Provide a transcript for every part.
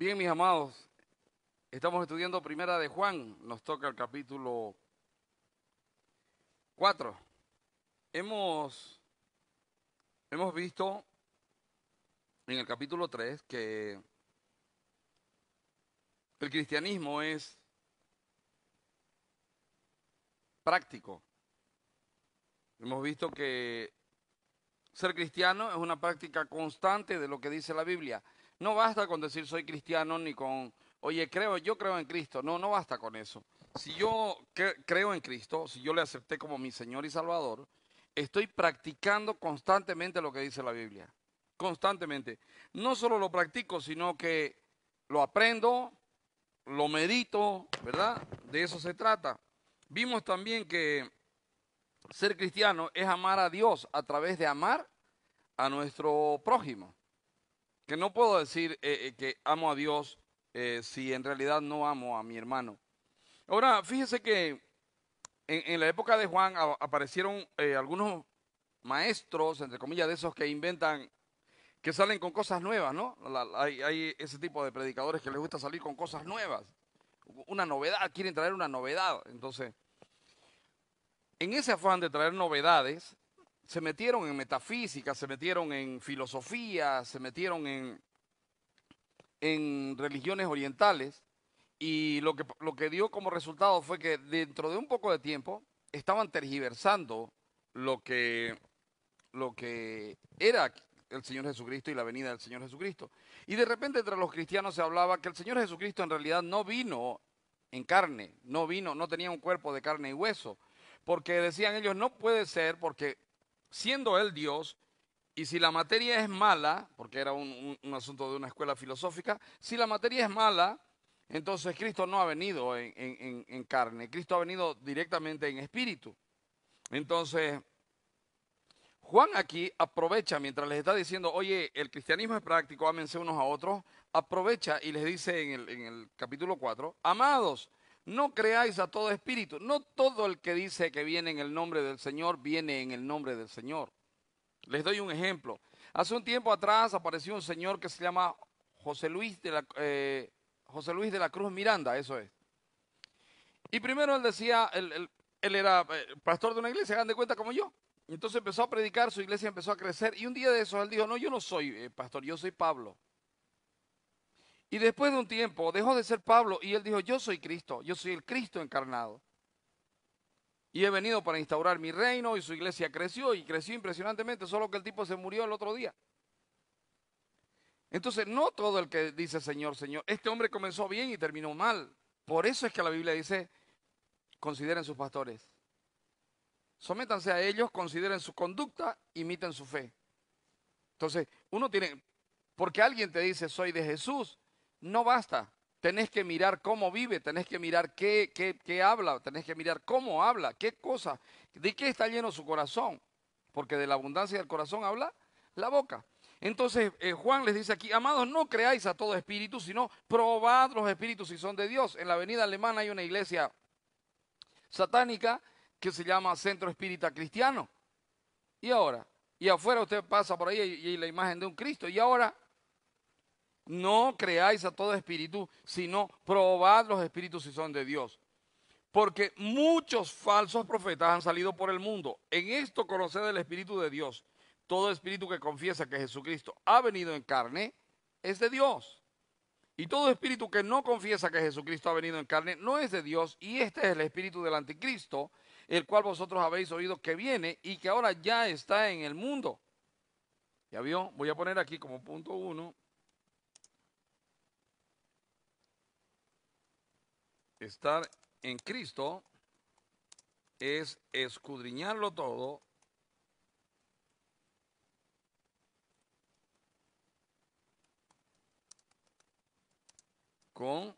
Bien, mis amados, estamos estudiando Primera de Juan, nos toca el capítulo 4. Hemos, hemos visto en el capítulo 3 que el cristianismo es práctico. Hemos visto que ser cristiano es una práctica constante de lo que dice la Biblia. No basta con decir soy cristiano ni con, oye, creo, yo creo en Cristo. No, no basta con eso. Si yo creo en Cristo, si yo le acepté como mi Señor y Salvador, estoy practicando constantemente lo que dice la Biblia. Constantemente. No solo lo practico, sino que lo aprendo, lo medito, ¿verdad? De eso se trata. Vimos también que ser cristiano es amar a Dios a través de amar a nuestro prójimo que no puedo decir eh, eh, que amo a Dios eh, si en realidad no amo a mi hermano. Ahora, fíjese que en, la época de Juan aparecieron algunos maestros, entre comillas, de esos que inventan, que salen con cosas nuevas, ¿no? hay, hay, ese tipo de predicadores que les gusta salir con cosas nuevas, una novedad, quieren traer una novedad. Entonces, en ese afán de traer novedades, se metieron en metafísica, se metieron en filosofía, se metieron en, religiones orientales y lo que, lo que dio como resultado fue que dentro de un poco de tiempo estaban tergiversando lo que, lo que era el Señor Jesucristo y la venida del Señor Jesucristo. Y de repente entre los cristianos se hablaba que el Señor Jesucristo en realidad no vino en carne, no vino, no tenía un cuerpo de carne y hueso, porque decían ellos, no puede ser porque siendo él Dios, y si la materia es mala, porque era un, asunto de una escuela filosófica, si la materia es mala, entonces Cristo no ha venido en, carne, Cristo ha venido directamente en espíritu. Entonces, Juan aquí aprovecha, mientras les está diciendo, oye, el cristianismo es práctico, ámense unos a otros, aprovecha y les dice en el, en el capítulo 4, amados, no creáis a todo espíritu. No todo el que dice que viene en el nombre del Señor viene en el nombre del Señor. Les doy un ejemplo. Hace un tiempo atrás apareció un señor que se llama José Luis de la, eh, José Luis de la Cruz Miranda, eso es. Y primero él decía, él, era eh, pastor de una iglesia, hagan de cuenta como yo. Entonces empezó a predicar, su iglesia empezó a crecer y un día de eso él dijo, no, yo no soy eh, pastor, yo soy Pablo. Y después de un tiempo dejó de ser Pablo y él dijo, yo soy Cristo, yo soy el Cristo encarnado. Y he venido para instaurar mi reino y su iglesia creció y creció impresionantemente, solo que el tipo se murió el otro día. Entonces, no todo el que dice Señor, Señor, este hombre comenzó bien y terminó mal. Por eso es que la Biblia dice, consideren sus pastores. Sométanse a ellos, consideren su conducta, imiten su fe. Entonces, uno tiene, porque alguien te dice, soy de Jesús, no basta. Tenés que mirar cómo vive, tenés que mirar qué, qué, qué habla, tenés que mirar cómo habla, qué cosa, de qué está lleno su corazón. Porque de la abundancia del corazón habla la boca. Entonces eh, Juan les dice aquí, amados, no creáis a todo espíritu, sino probad los espíritus si son de Dios. En la avenida alemana hay una iglesia satánica que se llama Centro Espírita Cristiano. Y ahora, y afuera usted pasa por ahí y, y la imagen de un Cristo. Y ahora, no creáis a todo espíritu, sino probad los espíritus si son de Dios. Porque muchos falsos profetas han salido por el mundo. En esto conoced el Espíritu de Dios. Todo espíritu que confiesa que Jesucristo ha venido en carne es de Dios. Y todo espíritu que no confiesa que Jesucristo ha venido en carne no es de Dios. Y este es el espíritu del anticristo, el cual vosotros habéis oído que viene y que ahora ya está en el mundo. Ya vio, voy a poner aquí como punto uno Estar en Cristo es escudriñarlo todo con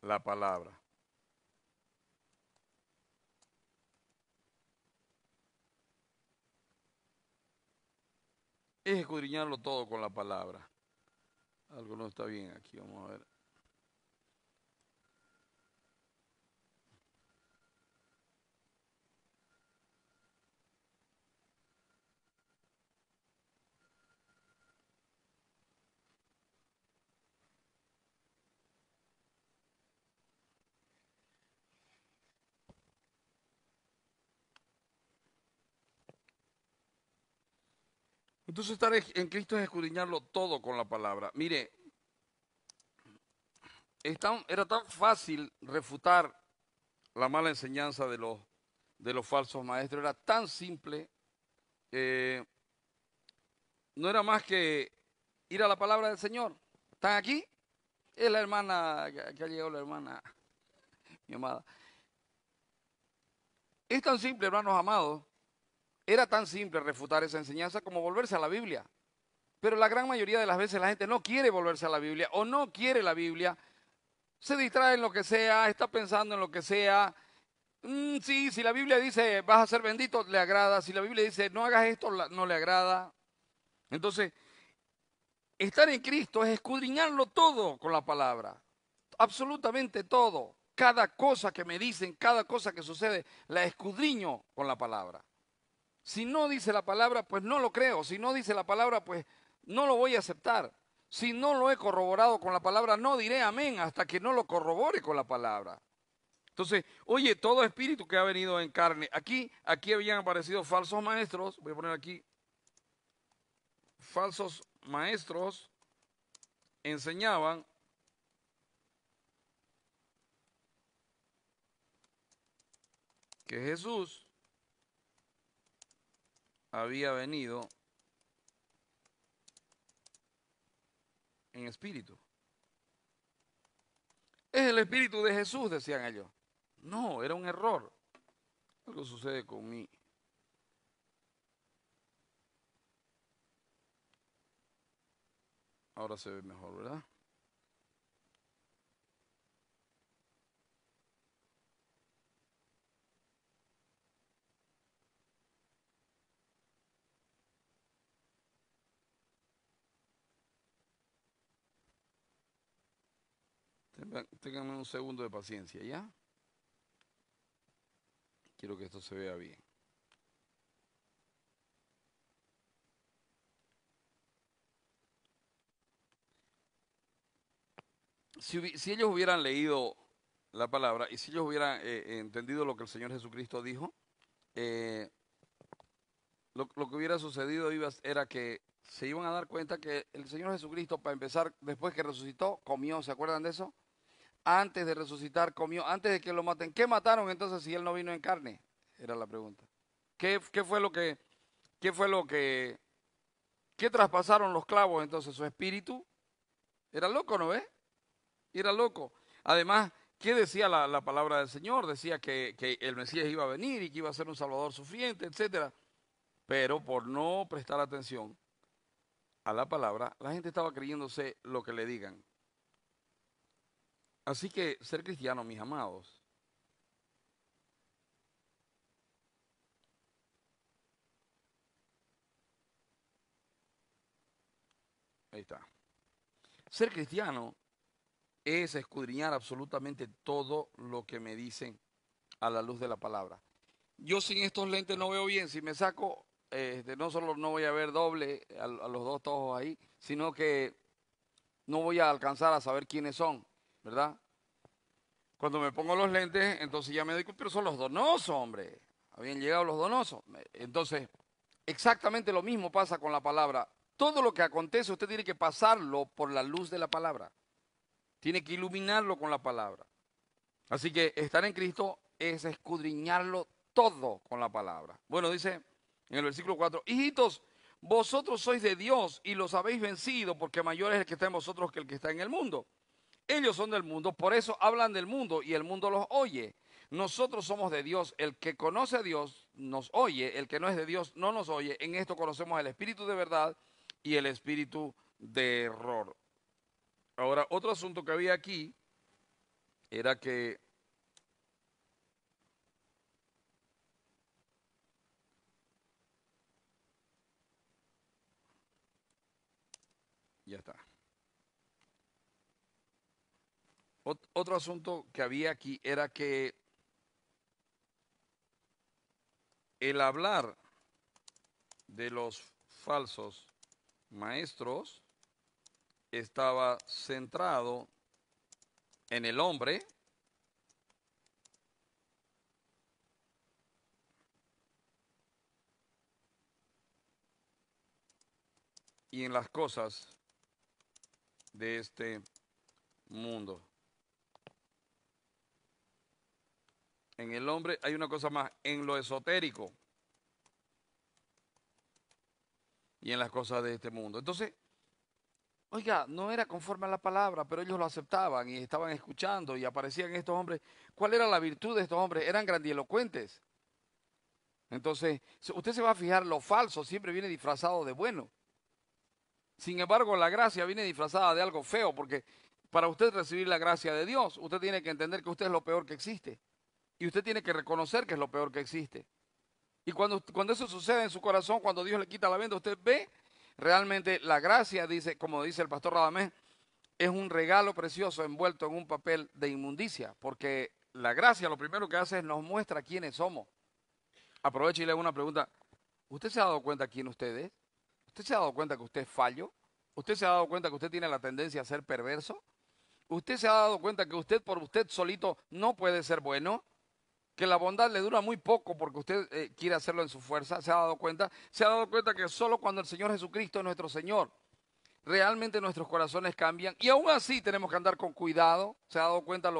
la palabra. Es escudriñarlo todo con la palabra. Algo no está bien aquí, vamos a ver. Entonces estar en Cristo es escudriñarlo todo con la palabra. Mire, era tan fácil refutar la mala enseñanza de los, falsos maestros, era tan simple, eh, no era más que ir a la palabra del Señor. ¿Están aquí? Es la hermana, que ha llegado la hermana, mi amada. Es tan simple, hermanos amados, era tan simple refutar esa enseñanza como volverse a la Biblia. Pero la gran mayoría de las veces la gente no quiere volverse a la Biblia o no quiere la Biblia. Se distrae en lo que sea, está pensando en lo que sea. Mm, sí, si la Biblia dice vas a ser bendito, le agrada. Si la Biblia dice no hagas esto, no le agrada. Entonces, estar en Cristo es escudriñarlo todo con la palabra. Absolutamente todo. Cada cosa que me dicen, cada cosa que sucede, la escudriño con la palabra. Si no dice la palabra, pues no lo creo. Si no dice la palabra, pues no lo voy a aceptar. Si no lo he corroborado con la palabra, no diré amén hasta que no lo corrobore con la palabra. Entonces, oye, todo espíritu que ha venido en carne. Aquí, aquí habían aparecido falsos maestros. Voy a poner aquí falsos maestros enseñaban que Jesús había venido en espíritu. Es el espíritu de Jesús, decían ellos. No, era un error. Algo sucede con mí. Ahora se ve mejor, ¿verdad? Ténganme un segundo de paciencia, ¿ya? Quiero que esto se vea bien. Si, ellos hubieran leído la palabra y si ellos hubieran eh, eh, entendido lo que el Señor Jesucristo dijo, eh, lo, que hubiera sucedido iba, era que se iban a dar cuenta que el Señor Jesucristo, para empezar, después que resucitó, comió, ¿se acuerdan de eso? antes de resucitar comió, antes de que lo maten. ¿Qué mataron entonces si él no vino en carne? Era la pregunta. ¿Qué, fue lo que, qué fue lo que, qué traspasaron los clavos entonces? ¿Su espíritu? Era loco, ¿no ves? Era loco. Además, ¿qué decía la, palabra del Señor? Decía que, el Mesías iba a venir y que iba a ser un Salvador suficiente, etcétera. Pero por no prestar atención a la palabra, la gente estaba creyéndose lo que le digan. Así que ser cristiano, mis amados, Ahí está. Ser cristiano es escudriñar absolutamente todo lo que me dicen a la luz de la palabra. Yo sin estos lentes no veo bien. Si me saco, este, no solo no voy a ver doble a, los dos ojos ahí, sino que no voy a alcanzar a saber quiénes son. ¿verdad? Cuando me pongo los lentes, entonces ya me doy pero son los donosos, hombre. Habían llegado los donosos. Entonces, exactamente lo mismo pasa con la palabra. Todo lo que acontece, usted tiene que pasarlo por la luz de la palabra. Tiene que iluminarlo con la palabra. Así que estar en Cristo es escudriñarlo todo con la palabra. Bueno, dice en el versículo 4, hijitos, vosotros sois de Dios y los habéis vencido porque mayor es el que está en vosotros que el que está en el mundo. Ellos son del mundo, por eso hablan del mundo y el mundo los oye. Nosotros somos de Dios. El que conoce a Dios nos oye, el que no es de Dios no nos oye. En esto conocemos el espíritu de verdad y el espíritu de error. Ahora, otro asunto que había aquí era que Ya está. otro asunto que había aquí era que el hablar de los falsos maestros estaba centrado en el hombre y en las cosas de este mundo. En el hombre hay una cosa más, en lo esotérico y en las cosas de este mundo. Entonces, oiga, no era conforme a la palabra, pero ellos lo aceptaban y estaban escuchando y aparecían estos hombres. ¿Cuál era la virtud de estos hombres? Eran grandilocuentes. Entonces, usted se va a fijar, lo falso siempre viene disfrazado de bueno. Sin embargo, la gracia viene disfrazada de algo feo, porque para usted recibir la gracia de Dios, usted tiene que entender que usted es lo peor que existe. Y usted tiene que reconocer que es lo peor que existe. Y cuando, cuando eso sucede en su corazón, cuando Dios le quita la venda, usted ve realmente la gracia, dice, como dice el pastor Radamés, es un regalo precioso envuelto en un papel de inmundicia, porque la gracia lo primero que hace es nos muestra quiénes somos. Aprovecho y le hago una pregunta. ¿Usted se ha dado cuenta quién usted es? ¿Usted se ha dado cuenta que usted es fallo? ¿Usted se ha dado cuenta que usted tiene la tendencia a ser perverso? ¿Usted se ha dado cuenta que usted por usted solito no puede ser bueno? que la bondad le dura muy poco porque usted eh, quiere hacerlo en su fuerza, se ha dado cuenta, se ha dado cuenta que solo cuando el Señor Jesucristo es nuestro Señor, realmente nuestros corazones cambian y aún así tenemos que andar con cuidado, se ha dado cuenta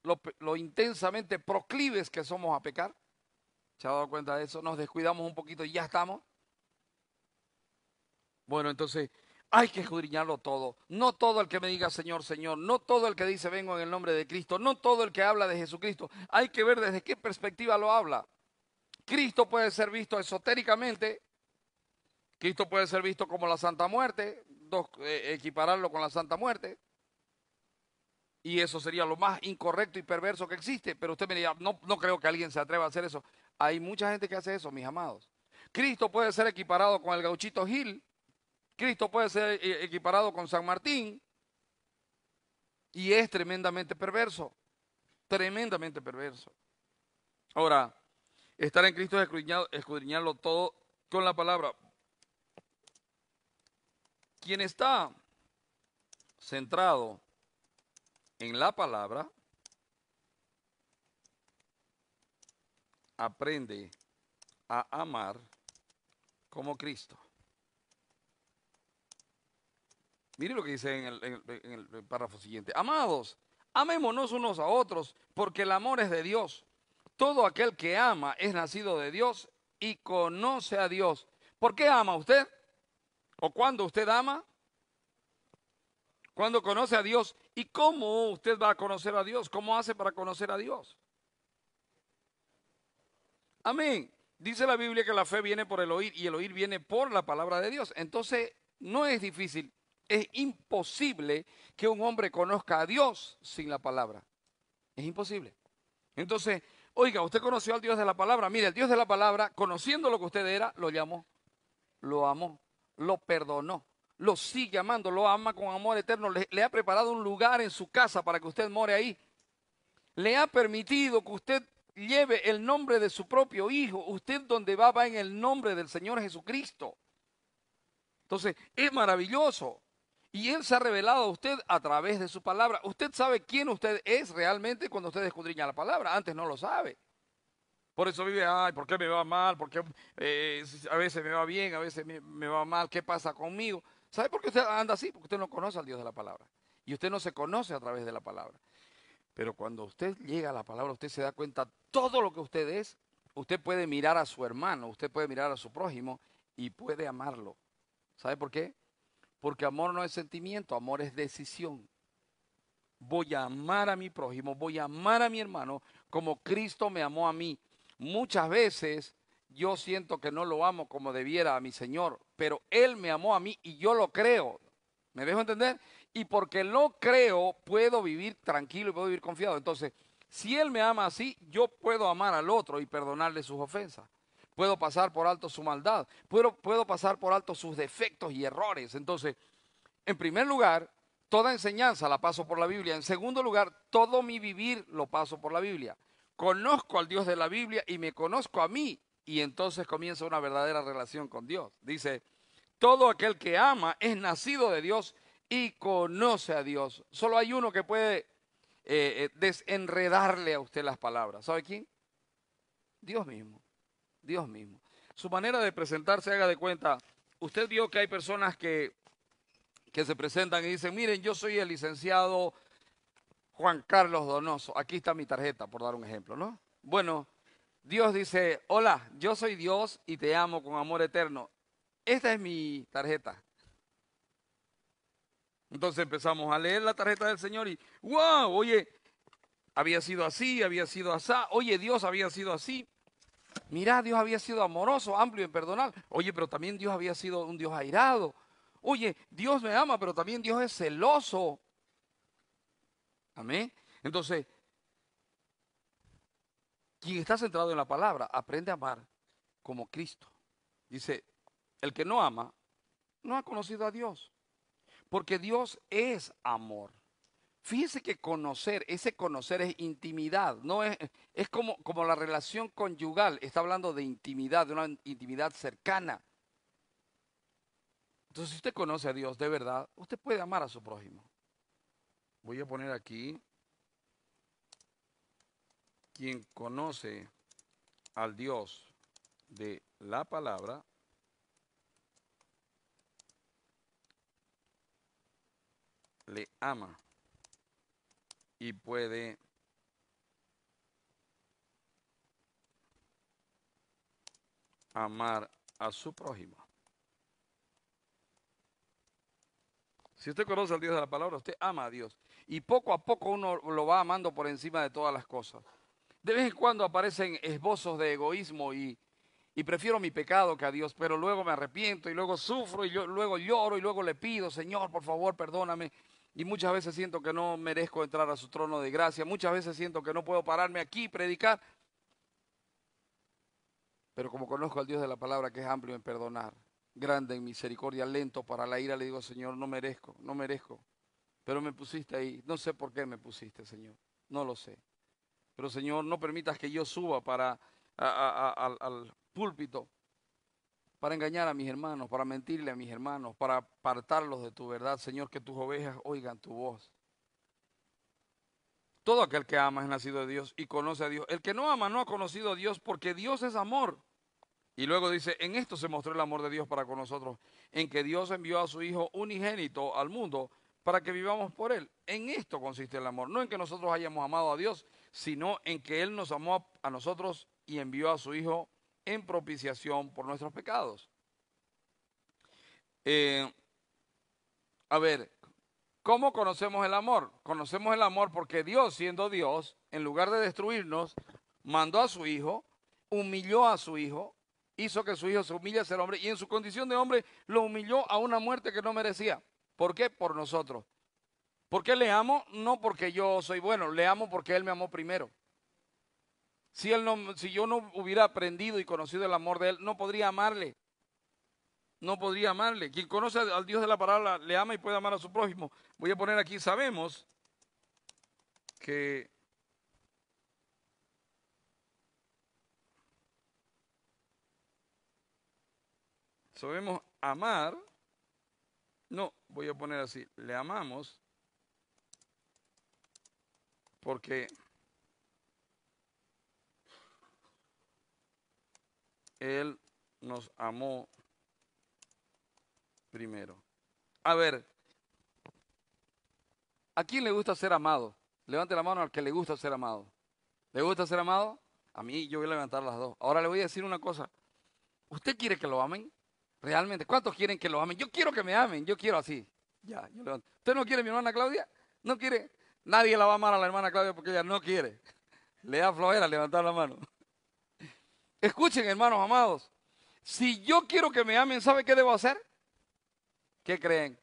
lo intensamente proclives que somos a pecar, se ha dado cuenta de eso, nos descuidamos un poquito y ya estamos. Bueno, entonces hay que escudriñarlo todo. No todo el que me diga Señor, Señor, no todo el que dice vengo en el nombre de Cristo, no todo el que habla de Jesucristo. Hay que ver desde qué perspectiva lo habla. Cristo puede ser visto esotéricamente, Cristo puede ser visto como la Santa Muerte, dos, eh, equipararlo con la Santa Muerte. Y eso sería lo más incorrecto y perverso que existe. Pero usted me diría, no, no creo que alguien se atreva a hacer eso. Hay mucha gente que hace eso, mis amados. Cristo puede ser equiparado con el gauchito Gil, Cristo puede ser eh, equiparado con San Martín y es tremendamente perverso, tremendamente perverso. Ahora, estar en Cristo es escudriñarlo todo con la palabra. Quien está centrado en la palabra, aprende a amar como Cristo. Mire lo que dice en el, párrafo siguiente. Amados, amémonos unos a otros porque el amor es de Dios. Todo aquel que ama es nacido de Dios y conoce a Dios. ¿Por qué ama usted? ¿O cuando usted ama? Cuando conoce a Dios. ¿Y cómo usted va a conocer a Dios? ¿Cómo hace para conocer a Dios? Amén. Dice la Biblia que la fe viene por el oír y el oír viene por la palabra de Dios. Entonces, no es difícil es imposible que un hombre conozca a Dios sin la palabra. Es imposible. Entonces, oiga, usted conoció al Dios de la palabra. Mire, el Dios de la palabra, conociendo lo que usted era, lo llamó, lo amó, lo perdonó, lo sigue amando, lo ama con amor eterno. Le, ha preparado un lugar en su casa para que usted more ahí. Le ha permitido que usted lleve el nombre de su propio hijo. Usted donde va va en el nombre del Señor Jesucristo. Entonces, es maravilloso. Y Él se ha revelado a usted a través de su palabra. Usted sabe quién usted es realmente cuando usted escudriña la palabra. Antes no lo sabe. Por eso vive, ay, ¿por qué me va mal? ¿Por qué eh, a veces me va bien, a veces me, va mal? ¿Qué pasa conmigo? ¿Sabe por qué usted anda así? Porque usted no conoce al Dios de la palabra. Y usted no se conoce a través de la palabra. Pero cuando usted llega a la palabra, usted se da cuenta todo lo que usted es. Usted puede mirar a su hermano, usted puede mirar a su prójimo y puede amarlo. ¿Sabe por qué? Porque amor no es sentimiento, amor es decisión. Voy a amar a mi prójimo, voy a amar a mi hermano como Cristo me amó a mí. Muchas veces yo siento que no lo amo como debiera a mi Señor, pero Él me amó a mí y yo lo creo. ¿Me dejo entender? Y porque lo creo, puedo vivir tranquilo y puedo vivir confiado. Entonces, si Él me ama así, yo puedo amar al otro y perdonarle sus ofensas puedo pasar por alto su maldad, puedo, puedo pasar por alto sus defectos y errores. Entonces, en primer lugar, toda enseñanza la paso por la Biblia. En segundo lugar, todo mi vivir lo paso por la Biblia. Conozco al Dios de la Biblia y me conozco a mí. Y entonces comienza una verdadera relación con Dios. Dice, todo aquel que ama es nacido de Dios y conoce a Dios. Solo hay uno que puede eh, eh, desenredarle a usted las palabras. ¿Sabe quién? Dios mismo. Dios mismo. Su manera de presentarse, haga de cuenta, usted vio que hay personas que, que se presentan y dicen, miren, yo soy el licenciado Juan Carlos Donoso, aquí está mi tarjeta, por dar un ejemplo, ¿no? Bueno, Dios dice, hola, yo soy Dios y te amo con amor eterno. Esta es mi tarjeta. Entonces empezamos a leer la tarjeta del Señor y, wow, oye, había sido así, había sido así, oye, Dios había sido así. Mira, Dios había sido amoroso, amplio y perdonar. Oye, pero también Dios había sido un Dios airado. Oye, Dios me ama, pero también Dios es celoso. Amén. Entonces, quien está centrado en la palabra aprende a amar como Cristo. Dice, el que no ama, no ha conocido a Dios. Porque Dios es amor. Fíjese que conocer, ese conocer es intimidad, no es, es como, como la relación conyugal, está hablando de intimidad, de una intimidad cercana. Entonces, si usted conoce a Dios de verdad, usted puede amar a su prójimo. Voy a poner aquí, quien conoce al Dios de la palabra, le ama y puede amar a su prójimo. Si usted conoce al Dios de la palabra, usted ama a Dios. Y poco a poco uno lo va amando por encima de todas las cosas. De vez en cuando aparecen esbozos de egoísmo y, prefiero mi pecado que a Dios, pero luego me arrepiento y luego sufro y yo, luego lloro y luego le pido, Señor, por favor, perdóname. Y muchas veces siento que no merezco entrar a su trono de gracia. Muchas veces siento que no puedo pararme aquí y predicar. Pero como conozco al Dios de la palabra que es amplio en perdonar, grande en misericordia, lento para la ira, le digo, Señor, no merezco, no merezco. Pero me pusiste ahí. No sé por qué me pusiste, Señor. No lo sé. Pero Señor, no permitas que yo suba para al púlpito para engañar a mis hermanos, para mentirle a mis hermanos, para apartarlos de tu verdad, Señor, que tus ovejas oigan tu voz. Todo aquel que ama es nacido de Dios y conoce a Dios. El que no ama no ha conocido a Dios porque Dios es amor. Y luego dice, en esto se mostró el amor de Dios para con nosotros, en que Dios envió a su Hijo unigénito al mundo para que vivamos por Él. En esto consiste el amor, no en que nosotros hayamos amado a Dios, sino en que Él nos amó a nosotros y envió a su Hijo en propiciación por nuestros pecados. Eh, a ver, ¿cómo conocemos el amor? Conocemos el amor porque Dios, siendo Dios, en lugar de destruirnos, mandó a su Hijo, humilló a su Hijo, hizo que su Hijo se humille a ser hombre y en su condición de hombre lo humilló a una muerte que no merecía. ¿Por qué? Por nosotros. ¿Por qué le amo? No porque yo soy bueno, le amo porque Él me amó primero. Si, él no, si yo no hubiera aprendido y conocido el amor de Él, no podría amarle. No podría amarle. Quien conoce al Dios de la palabra le ama y puede amar a su prójimo. Voy a poner aquí, sabemos que sabemos amar. No, voy a poner así, le amamos porque Él nos amó primero. A ver, ¿a quién le gusta ser amado? Levante la mano al que le gusta ser amado. ¿Le gusta ser amado? A mí yo voy a levantar las dos. Ahora le voy a decir una cosa. ¿Usted quiere que lo amen? Realmente, ¿cuántos quieren que lo amen? Yo quiero que me amen, yo quiero así. Ya, yo levanto. ¿Usted no quiere mi hermana Claudia? No quiere. Nadie la va a amar a la hermana Claudia porque ella no quiere. Le da flojera levantar la mano. Escuchen, hermanos amados. Si yo quiero que me amen, ¿sabe qué debo hacer? ¿Qué creen?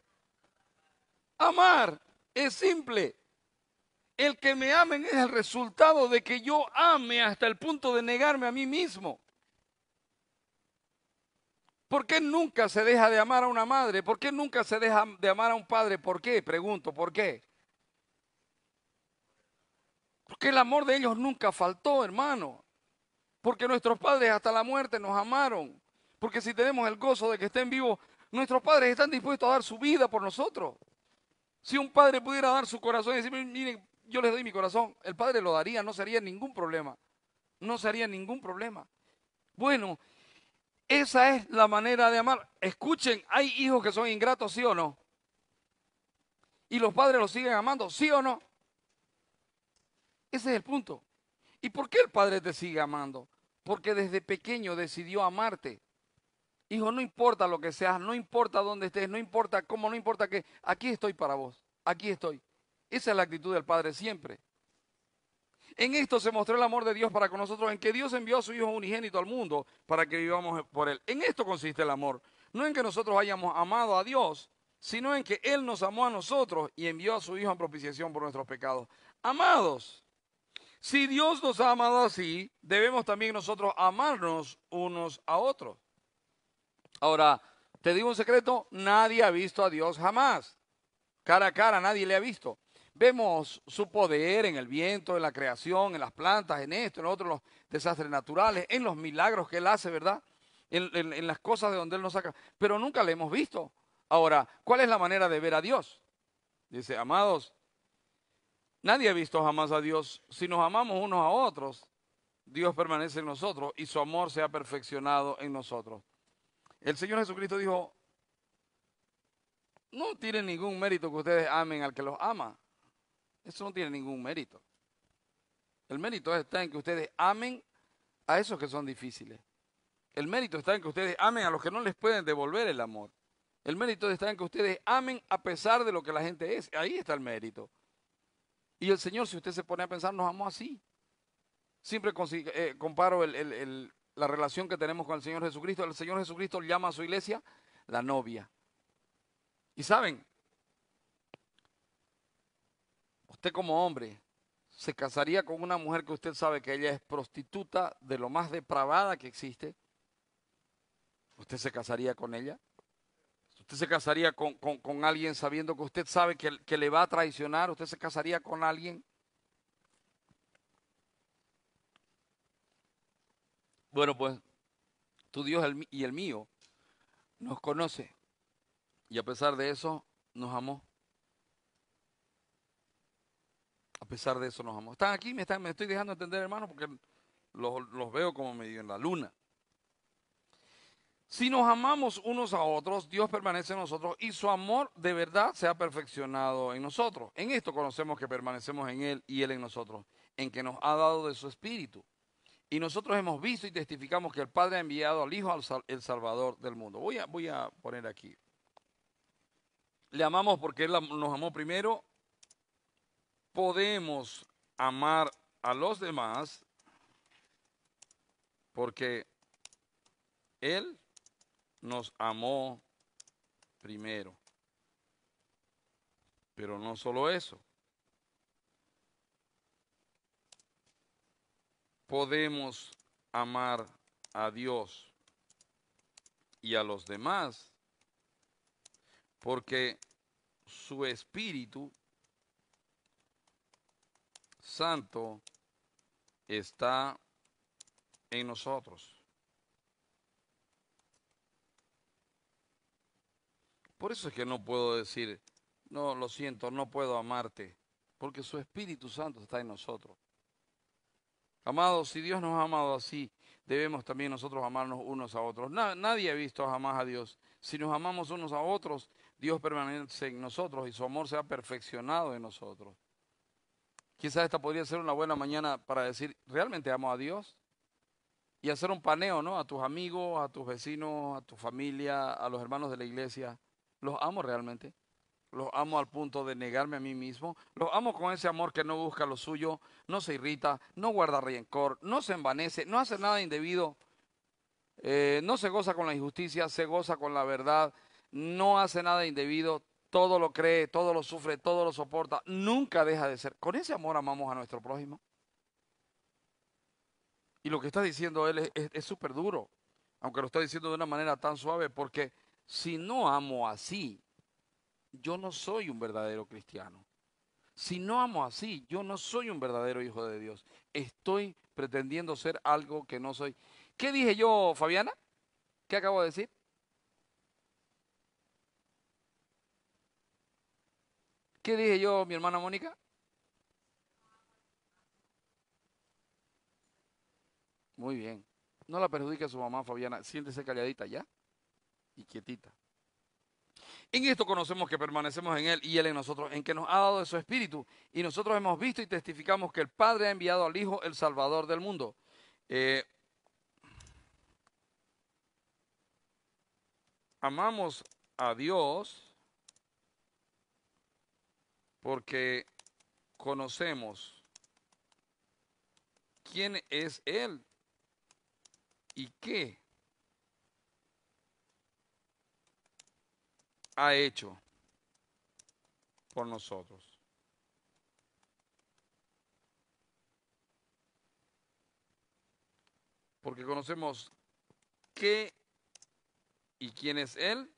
Amar es simple. El que me amen es el resultado de que yo ame hasta el punto de negarme a mí mismo. ¿Por qué nunca se deja de amar a una madre? ¿Por qué nunca se deja de amar a un padre? ¿Por qué? Pregunto, ¿por qué? Porque el amor de ellos nunca faltó, hermano porque nuestros padres hasta la muerte nos amaron, porque si tenemos el gozo de que estén vivos, nuestros padres están dispuestos a dar su vida por nosotros. Si un padre pudiera dar su corazón y decir, miren, yo les doy mi corazón, el padre lo daría, no sería ningún problema, no sería ningún problema. Bueno, esa es la manera de amar. Escuchen, hay hijos que son ingratos, sí o no. Y los padres los siguen amando, sí o no. Ese es el punto. ¿Y por qué el padre te sigue amando? porque desde pequeño decidió amarte. Hijo, no importa lo que seas, no importa dónde estés, no importa cómo, no importa qué, aquí estoy para vos, aquí estoy. Esa es la actitud del Padre siempre. En esto se mostró el amor de Dios para con nosotros, en que Dios envió a su Hijo unigénito al mundo para que vivamos por Él. En esto consiste el amor. No en que nosotros hayamos amado a Dios, sino en que Él nos amó a nosotros y envió a su Hijo en propiciación por nuestros pecados. Amados, si Dios nos ha amado así, debemos también nosotros amarnos unos a otros. Ahora, te digo un secreto, nadie ha visto a Dios jamás. Cara a cara, nadie le ha visto. Vemos su poder en el viento, en la creación, en las plantas, en esto, en otros otro, en los desastres naturales, en los milagros que Él hace, ¿verdad? En, en las cosas de donde Él nos saca. Pero nunca le hemos visto. Ahora, ¿cuál es la manera de ver a Dios? Dice, amados, Nadie ha visto jamás a Dios. Si nos amamos unos a otros, Dios permanece en nosotros y su amor se ha perfeccionado en nosotros. El Señor Jesucristo dijo, no tiene ningún mérito que ustedes amen al que los ama. Eso no tiene ningún mérito. El mérito está en que ustedes amen a esos que son difíciles. El mérito está en que ustedes amen a los que no les pueden devolver el amor. El mérito está en que ustedes amen a pesar de lo que la gente es. Ahí está el mérito. Y el Señor, si usted se pone a pensar, nos amó así. Siempre eh, comparo la relación que tenemos con el Señor Jesucristo. El Señor Jesucristo llama a su iglesia la novia. Y saben, usted como hombre se casaría con una mujer que usted sabe que ella es prostituta de lo más depravada que existe. ¿Usted se casaría con ella? ¿Usted se casaría con, con, alguien sabiendo que usted sabe que, que le va a traicionar? ¿Usted se casaría con alguien? Bueno, pues tu Dios y el mío nos conoce y a pesar de eso nos amó. A pesar de eso nos amó. ¿Están aquí? ¿Me, estoy dejando entender, hermano? Porque los, los veo como medio en la luna. Si nos amamos unos a otros, Dios permanece en nosotros y su amor de verdad se ha perfeccionado en nosotros. En esto conocemos que permanecemos en Él y Él en nosotros, en que nos ha dado de su espíritu. Y nosotros hemos visto y testificamos que el Padre ha enviado al Hijo, el Salvador del mundo. Voy a, voy a poner aquí. Le amamos porque Él nos amó primero. Podemos amar a los demás porque Él nos amó primero. Pero no solo eso. Podemos amar a Dios y a los demás porque su Espíritu Santo está en nosotros. Por eso es que no puedo decir, no, lo siento, no puedo amarte, porque su Espíritu Santo está en nosotros. Amados, si Dios nos ha amado así, debemos también nosotros amarnos unos a otros. nadie ha visto jamás a Dios. Si nos amamos unos a otros, Dios permanece en nosotros y su amor se ha perfeccionado en nosotros. Quizás esta podría ser una buena mañana para decir, ¿realmente amo a Dios? Y hacer un paneo, ¿no? A tus amigos, a tus vecinos, a tu familia, a los hermanos de la iglesia los amo realmente. Los amo al punto de negarme a mí mismo. Los amo con ese amor que no busca lo suyo, no se irrita, no guarda rencor, no se envanece, no hace nada indebido, eh, no se goza con la injusticia, se goza con la verdad, no hace nada indebido, todo lo cree, todo lo sufre, todo lo soporta, nunca deja de ser. Con ese amor amamos a nuestro prójimo. Y lo que está diciendo él es súper duro, aunque lo está diciendo de una manera tan suave, porque si no amo así, yo no soy un verdadero cristiano. Si no amo así, yo no soy un verdadero hijo de Dios. Estoy pretendiendo ser algo que no soy. ¿Qué dije yo, Fabiana? ¿Qué acabo de decir? ¿Qué dije yo, mi hermana Mónica? Muy bien. No la perjudique a su mamá, Fabiana. Siéntese calladita ya quietita. En esto conocemos que permanecemos en Él y Él en nosotros, en que nos ha dado de su Espíritu. Y nosotros hemos visto y testificamos que el Padre ha enviado al Hijo, el Salvador del mundo. Eh, amamos a Dios porque conocemos quién es Él y qué ha hecho por nosotros. Porque conocemos qué y quién es Él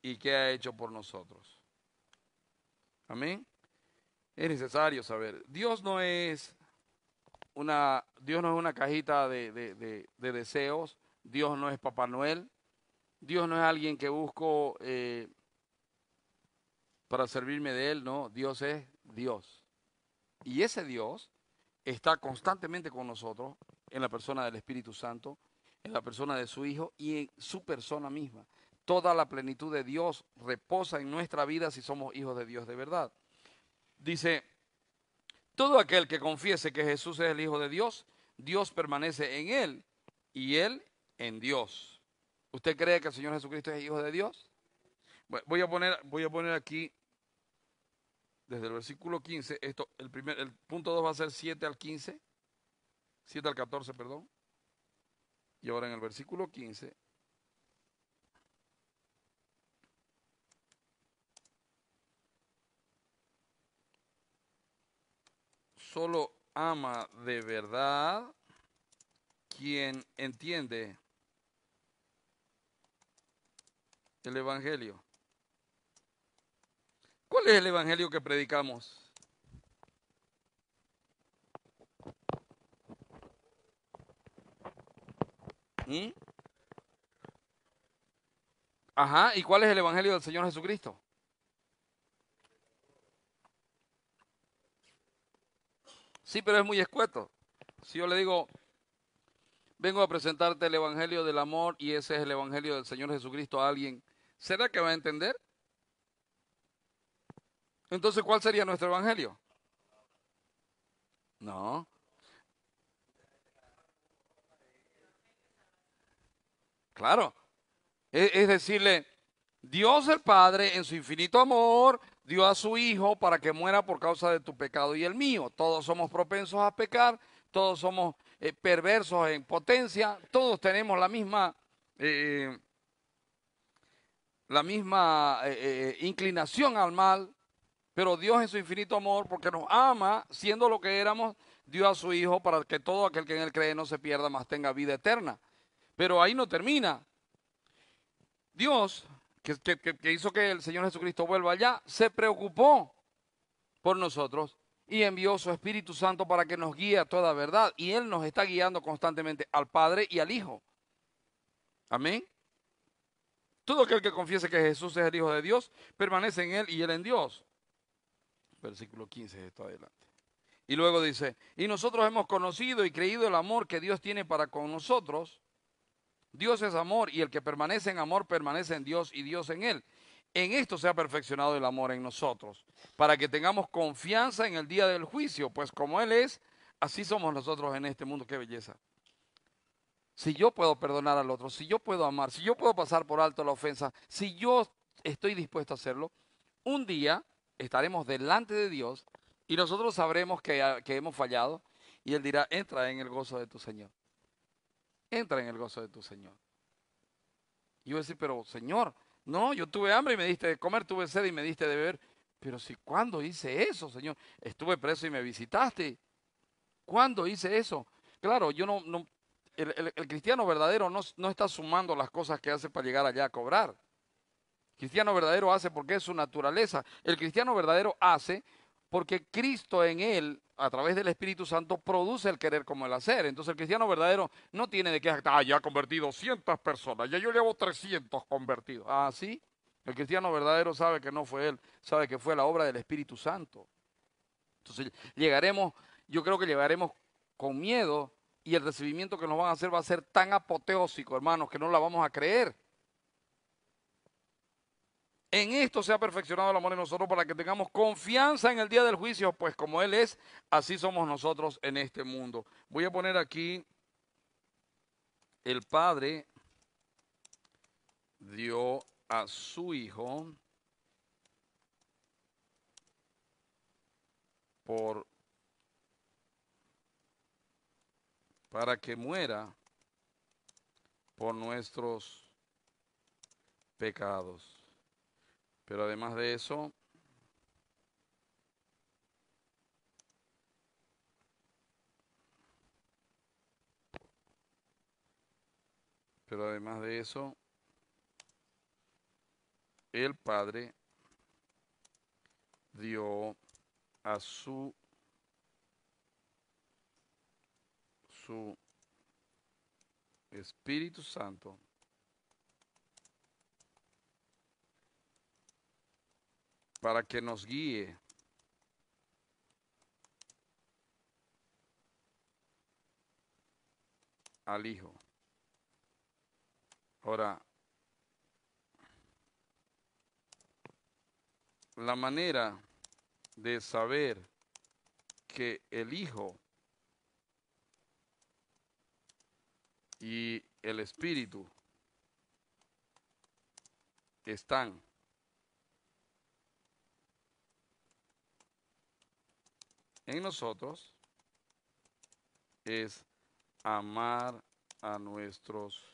y qué ha hecho por nosotros. Amén. Es necesario saber. Dios no es una, Dios no es una cajita de, de deseos. Dios no es Papá Noel. Dios no es alguien que busco eh, para servirme de Él, no, Dios es Dios. Y ese Dios está constantemente con nosotros en la persona del Espíritu Santo, en la persona de su Hijo y en su persona misma. Toda la plenitud de Dios reposa en nuestra vida si somos hijos de Dios de verdad. Dice, todo aquel que confiese que Jesús es el Hijo de Dios, Dios permanece en él y él en Dios. ¿Usted cree que el Señor Jesucristo es hijo de Dios? Voy a poner, voy a poner aquí, desde el versículo 15, esto, el, primer, el punto 2 va a ser 7 al 15, 7 al 14, perdón. Y ahora en el versículo 15 solo ama de verdad quien entiende el Evangelio. ¿Cuál es el Evangelio que predicamos? ¿Mm? Ajá, ¿y cuál es el Evangelio del Señor Jesucristo? Sí, pero es muy escueto. Si yo le digo, vengo a presentarte el Evangelio del amor y ese es el Evangelio del Señor Jesucristo a alguien, ¿Será que va a entender? Entonces, ¿cuál sería nuestro evangelio? No. Claro. E, es, decirle, Dios el Padre, en su infinito amor, dio a su Hijo para que muera por causa de tu pecado y el mío. Todos somos propensos a pecar, todos somos eh, perversos en potencia, todos tenemos la misma eh, la misma eh, eh, eh, inclinación al mal, pero Dios en su infinito amor, porque nos ama, siendo lo que éramos, dio a su Hijo para que todo aquel que en él cree no se pierda, más tenga vida eterna. Pero ahí no termina. Dios, que, que hizo que el Señor Jesucristo vuelva allá, se preocupó por nosotros y envió su Espíritu Santo para que nos guíe a toda verdad. Y Él nos está guiando constantemente al Padre y al Hijo. Amén. Todo aquel que confiese que Jesús es el Hijo de Dios, permanece en Él y Él en Dios. Versículo 15 esto adelante. Y luego dice, y nosotros hemos conocido y creído el amor que Dios tiene para con nosotros. Dios es amor y el que permanece en amor permanece en Dios y Dios en Él. En esto se ha perfeccionado el amor en nosotros, para que tengamos confianza en el día del juicio, pues como Él es, así somos nosotros en este mundo. Qué belleza si yo puedo perdonar al otro, si yo puedo amar, si yo puedo pasar por alto la ofensa, si yo estoy dispuesto a hacerlo, un día estaremos delante de Dios y nosotros sabremos ah, que, hemos fallado y Él dirá, entra en el gozo de tu Señor. Entra en el gozo de tu Señor. Y yo voy a decir, pero Señor, no, yo tuve hambre y me diste de comer, tuve sed y me diste de beber. Pero si cuándo hice eso, Señor, estuve preso y me visitaste. ¿Cuándo hice eso? Claro, yo no, el, cristiano verdadero no, está sumando las cosas que hace para llegar allá a cobrar. El cristiano verdadero hace porque es su naturaleza. El cristiano verdadero hace porque Cristo en él, a través del Espíritu Santo, produce el querer como el hacer. Entonces el cristiano verdadero no tiene de qué ah, ya convertido 200 personas, ya yo llevo 300 convertidos. Ah, sí. El cristiano verdadero sabe que no fue él, sabe que fue la obra del Espíritu Santo. Entonces llegaremos, yo creo que llegaremos con miedo y el recibimiento que nos van a hacer va a ser tan apoteósico, hermanos, que no la vamos a creer. En esto se ha perfeccionado el amor en nosotros para que tengamos confianza en el día del juicio, pues como Él es, así somos nosotros en este mundo. Voy a poner aquí, el Padre dio a su Hijo por para que muera por nuestros pecados. Pero además de eso, pero además de eso, el Padre dio a su su Espíritu Santo para que nos guíe al Hijo. Ahora, la manera de saber que el Hijo y el espíritu están en nosotros es amar a nuestros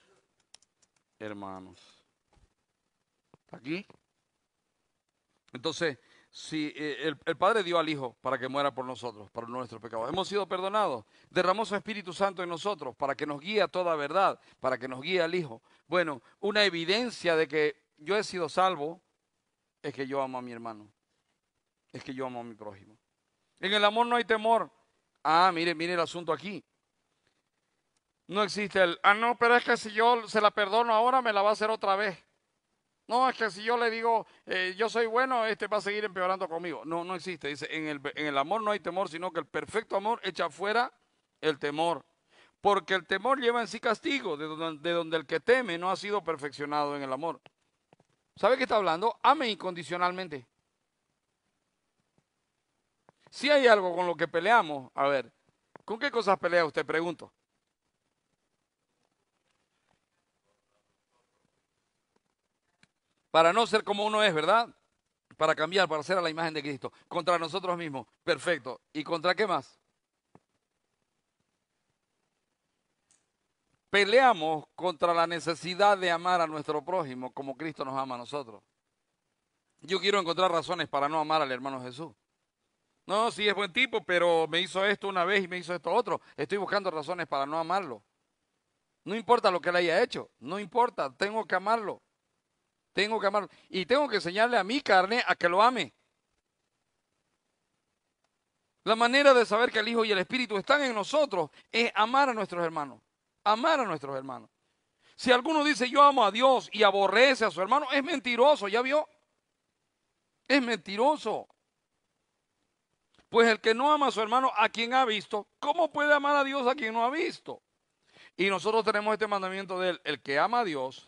hermanos. aquí? Entonces, si eh, el, Padre dio al Hijo para que muera por nosotros, por nuestros pecados. Hemos sido perdonados. Derramó su Espíritu Santo en nosotros para que nos guíe a toda verdad, para que nos guíe al Hijo. Bueno, una evidencia de que yo he sido salvo es que yo amo a mi hermano. Es que yo amo a mi prójimo. En el amor no hay temor. Ah, mire, mire el asunto aquí. No existe el, ah, no, pero es que si yo se la perdono ahora, me la va a hacer otra vez. No, es que si yo le digo, eh, yo soy bueno, este va a seguir empeorando conmigo. No, no existe. Dice, en el, en el amor no hay temor, sino que el perfecto amor echa fuera el temor. Porque el temor lleva en sí castigo, de de donde el que teme no ha sido perfeccionado en el amor. ¿Sabe qué está hablando? Ame incondicionalmente. Si hay algo con lo que peleamos, a ver, ¿con qué cosas pelea usted? Pregunto. Para no ser como uno es, ¿verdad? Para cambiar, para ser a la imagen de Cristo. Contra nosotros mismos. Perfecto. ¿Y contra qué más? Peleamos contra la necesidad de amar a nuestro prójimo como Cristo nos ama a nosotros. Yo quiero encontrar razones para no amar al hermano Jesús. No, sí es buen tipo, pero me hizo esto una vez y me hizo esto otro. Estoy buscando razones para no amarlo. No importa lo que le haya hecho, no importa, tengo que amarlo. Tengo que amarlo. Y tengo que enseñarle a mi carne a que lo ame. La manera de saber que el Hijo y el Espíritu están en nosotros es amar a nuestros hermanos. Amar a nuestros hermanos. Si alguno dice yo amo a Dios y aborrece a su hermano, es mentiroso, ¿ya vio? Es mentiroso. Pues el que no ama a su hermano a quien ha visto, ¿cómo puede amar a Dios a quien no ha visto? Y nosotros tenemos este mandamiento de él. el que ama a Dios,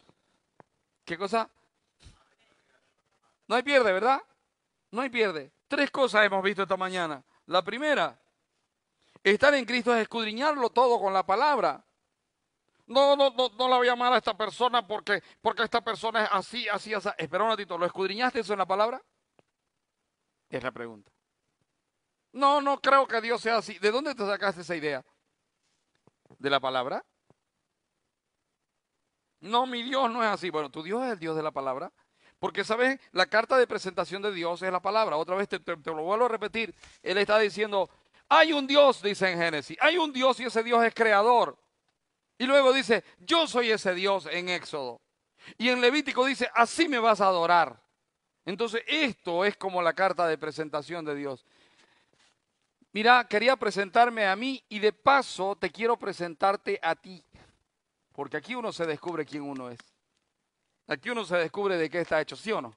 ¿qué cosa? No hay pierde, ¿verdad? No hay pierde. Tres cosas hemos visto esta mañana. La primera, estar en Cristo es escudriñarlo todo con la palabra. No, no, no, no la voy a llamar a esta persona porque, porque esta persona es así, así, así. Espera un ratito, ¿lo escudriñaste eso en la palabra? Es la pregunta. No, no creo que Dios sea así. ¿De dónde te sacaste esa idea? ¿De la palabra? No, mi Dios no es así. Bueno, tu Dios es el Dios de la palabra. Porque, ¿sabes? La carta de presentación de Dios es la palabra. Otra vez te, lo vuelvo a repetir. Él está diciendo, hay un Dios, dice en Génesis. Hay un Dios y ese Dios es creador. Y luego dice, yo soy ese Dios en Éxodo. Y en Levítico dice, así me vas a adorar. Entonces, esto es como la carta de presentación de Dios. Mira, quería presentarme a mí y de paso te quiero presentarte a ti. Porque aquí uno se descubre quién uno es. Aquí uno se descubre de qué está hecho, ¿sí o no?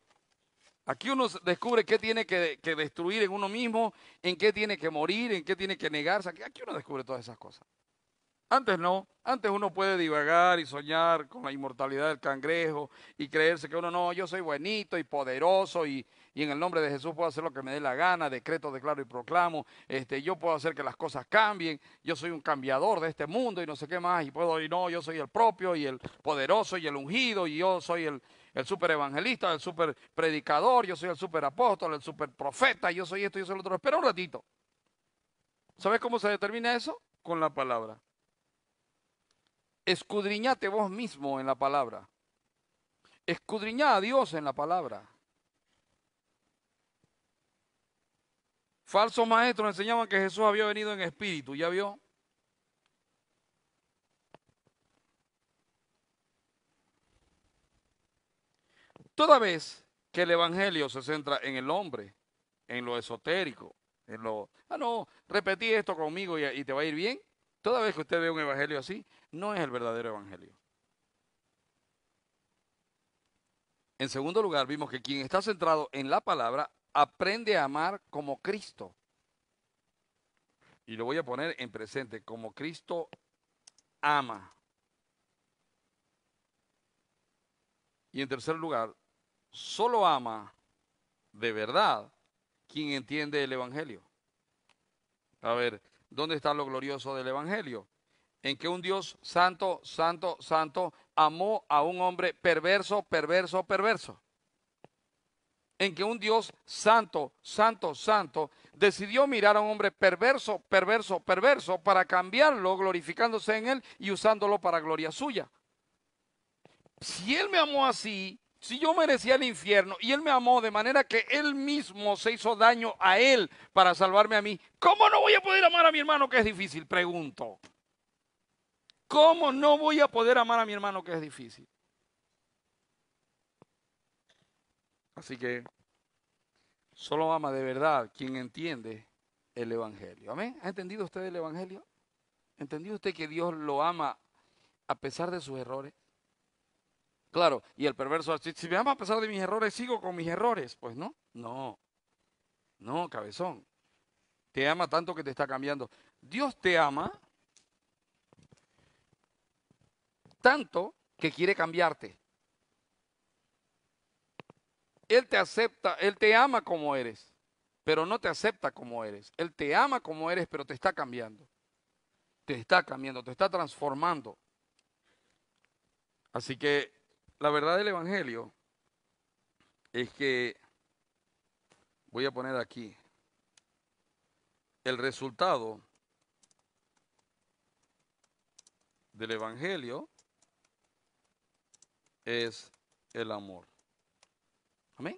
Aquí uno descubre qué tiene que, destruir en uno mismo, en qué tiene que morir, en qué tiene que negarse. Aquí, aquí uno descubre todas esas cosas. Antes no, antes uno puede divagar y soñar con la inmortalidad del cangrejo y creerse que uno no, yo soy buenito y poderoso y, y en el nombre de Jesús puedo hacer lo que me dé la gana, decreto, declaro y proclamo, este, yo puedo hacer que las cosas cambien, yo soy un cambiador de este mundo y no sé qué más, y puedo, y no, yo soy el propio y el poderoso y el ungido y yo soy el, el super evangelista, el super predicador, yo soy el super apóstol, el super profeta, yo soy esto, yo soy el otro. Espera un ratito. ¿Sabes cómo se determina eso? Con la palabra. Escudriñate vos mismo en la palabra. Escudriñá a Dios en la palabra. Falsos maestros enseñaban que Jesús había venido en espíritu, ¿ya vio? Toda vez que el Evangelio se centra en el hombre, en lo esotérico, en lo, ah, no, repetí esto conmigo y, te va a ir bien, toda vez que usted ve un Evangelio así, no es el verdadero Evangelio. En segundo lugar, vimos que quien está centrado en la palabra aprende a amar como Cristo. Y lo voy a poner en presente, como Cristo ama. Y en tercer lugar, solo ama de verdad quien entiende el Evangelio. A ver, ¿dónde está lo glorioso del Evangelio? En que un Dios santo, santo, santo amó a un hombre perverso, perverso, perverso en que un Dios santo, santo, santo, decidió mirar a un hombre perverso, perverso, perverso, para cambiarlo, glorificándose en él y usándolo para gloria suya. Si él me amó así, si yo merecía el infierno y él me amó de manera que él mismo se hizo daño a él para salvarme a mí, ¿cómo no voy a poder amar a mi hermano que es difícil? Pregunto. ¿Cómo no voy a poder amar a mi hermano que es difícil? Así que solo ama de verdad quien entiende el Evangelio. Amén. ¿Ha entendido usted el Evangelio? ¿Entendido usted que Dios lo ama a pesar de sus errores? Claro, y el perverso, si me ama a pesar de mis errores, sigo con mis errores. Pues no, no, no, cabezón. Te ama tanto que te está cambiando. Dios te ama tanto que quiere cambiarte. Él te acepta, Él te ama como eres, pero no te acepta como eres. Él te ama como eres, pero te está cambiando. Te está cambiando, te está transformando. Así que la verdad del Evangelio es que, voy a poner aquí, el resultado del Evangelio es el amor. Amén.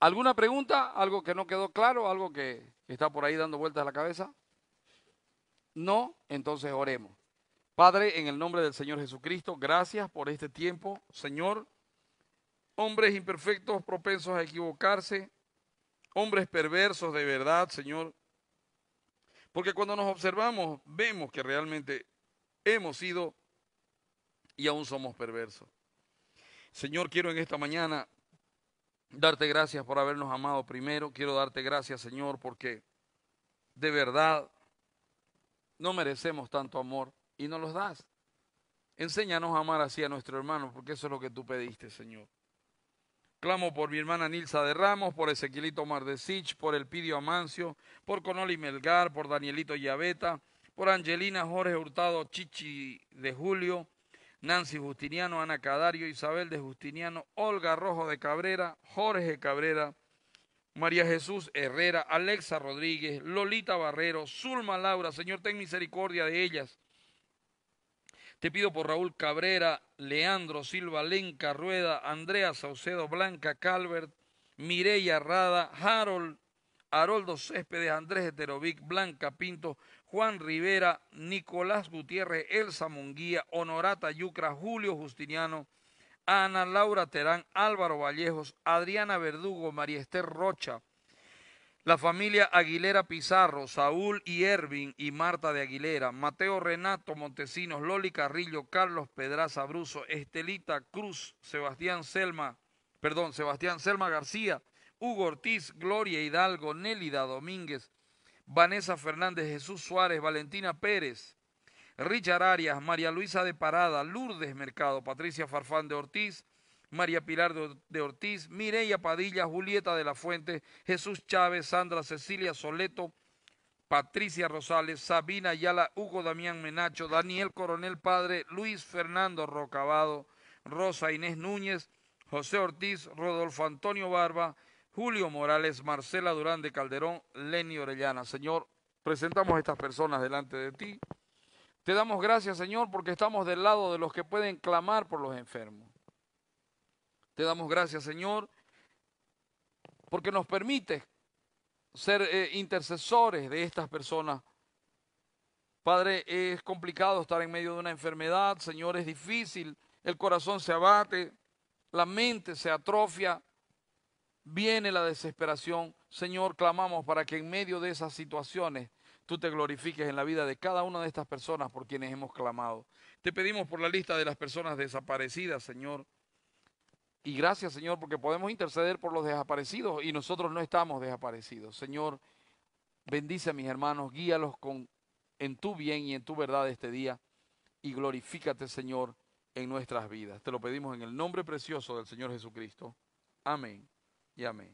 ¿Alguna pregunta? ¿Algo que no quedó claro? ¿Algo que está por ahí dando vueltas a la cabeza? No, entonces oremos. Padre, en el nombre del Señor Jesucristo, gracias por este tiempo. Señor, hombres imperfectos, propensos a equivocarse, hombres perversos de verdad, Señor. Porque cuando nos observamos, vemos que realmente hemos sido y aún somos perversos. Señor, quiero en esta mañana darte gracias por habernos amado primero. Quiero darte gracias, Señor, porque de verdad no merecemos tanto amor y no los das. Enséñanos a amar así a nuestro hermano, porque eso es lo que tú pediste, Señor. Clamo por mi hermana Nilsa de Ramos, por Ezequielito Mardesich, por Elpidio Amancio, por Conoli Melgar, por Danielito Yaveta, por Angelina Jorge Hurtado Chichi de Julio, Nancy Justiniano, Ana Cadario, Isabel de Justiniano, Olga Rojo de Cabrera, Jorge Cabrera, María Jesús Herrera, Alexa Rodríguez, Lolita Barrero, Zulma Laura, Señor, ten misericordia de ellas. Te pido por Raúl Cabrera, Leandro Silva, Lenca Rueda, Andrea Saucedo, Blanca Calvert, Mireya Rada, Harold, Haroldo Céspedes, Andrés Eterovic, Blanca Pinto, Juan Rivera, Nicolás Gutiérrez, Elsa Munguía, Honorata Yucra, Julio Justiniano, Ana Laura Terán, Álvaro Vallejos, Adriana Verdugo, María Esther Rocha, la familia Aguilera Pizarro, Saúl y Ervin y Marta de Aguilera, Mateo Renato Montesinos, Loli Carrillo, Carlos Pedraza Bruso, Estelita Cruz, Sebastián Selma, perdón, Sebastián Selma García, Hugo Ortiz, Gloria Hidalgo, Nélida Domínguez, Vanessa Fernández, Jesús Suárez, Valentina Pérez, Richard Arias, María Luisa de Parada, Lourdes Mercado, Patricia Farfán de Ortiz, María Pilar de Ortiz, Mireya Padilla, Julieta de la Fuente, Jesús Chávez, Sandra Cecilia Soleto, Patricia Rosales, Sabina Ayala, Hugo Damián Menacho, Daniel Coronel Padre, Luis Fernando Rocavado, Rosa Inés Núñez, José Ortiz, Rodolfo Antonio Barba, Julio Morales, Marcela Durán de Calderón, Lenny Orellana. Señor, presentamos a estas personas delante de ti. Te damos gracias, Señor, porque estamos del lado de los que pueden clamar por los enfermos. Te damos gracias, Señor, porque nos permite ser eh, intercesores de estas personas. Padre, es complicado estar en medio de una enfermedad, Señor, es difícil, el corazón se abate, la mente se atrofia, viene la desesperación, Señor, clamamos para que en medio de esas situaciones tú te glorifiques en la vida de cada una de estas personas por quienes hemos clamado. Te pedimos por la lista de las personas desaparecidas, Señor. Y gracias, Señor, porque podemos interceder por los desaparecidos y nosotros no estamos desaparecidos. Señor, bendice a mis hermanos, guíalos con, en tu bien y en tu verdad este día y glorifícate, Señor, en nuestras vidas. Te lo pedimos en el nombre precioso del Señor Jesucristo. Amén. e amém.